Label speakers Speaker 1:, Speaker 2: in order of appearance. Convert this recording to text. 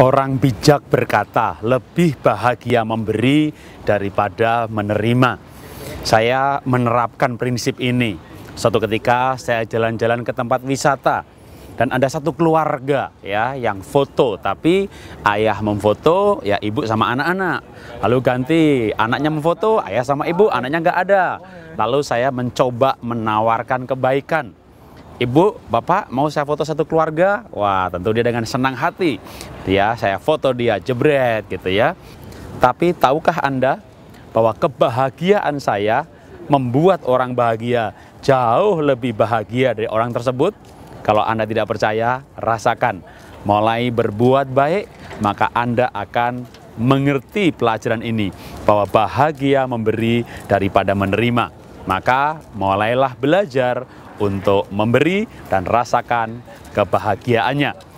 Speaker 1: Orang bijak berkata, lebih bahagia memberi daripada menerima. Saya menerapkan prinsip ini. Suatu ketika saya jalan-jalan ke tempat wisata dan ada satu keluarga ya yang foto, tapi ayah memfoto, ya ibu sama anak-anak. Lalu ganti anaknya memfoto, ayah sama ibu, anaknya nggak ada. Lalu saya mencoba menawarkan kebaikan Ibu, Bapak mau saya foto satu keluarga? Wah, tentu dia dengan senang hati. Ya, saya foto dia jebret gitu ya. Tapi tahukah Anda bahwa kebahagiaan saya membuat orang bahagia jauh lebih bahagia dari orang tersebut? Kalau Anda tidak percaya, rasakan. Mulai berbuat baik, maka Anda akan mengerti pelajaran ini bahwa bahagia memberi daripada menerima maka mulailah belajar untuk memberi dan rasakan kebahagiaannya.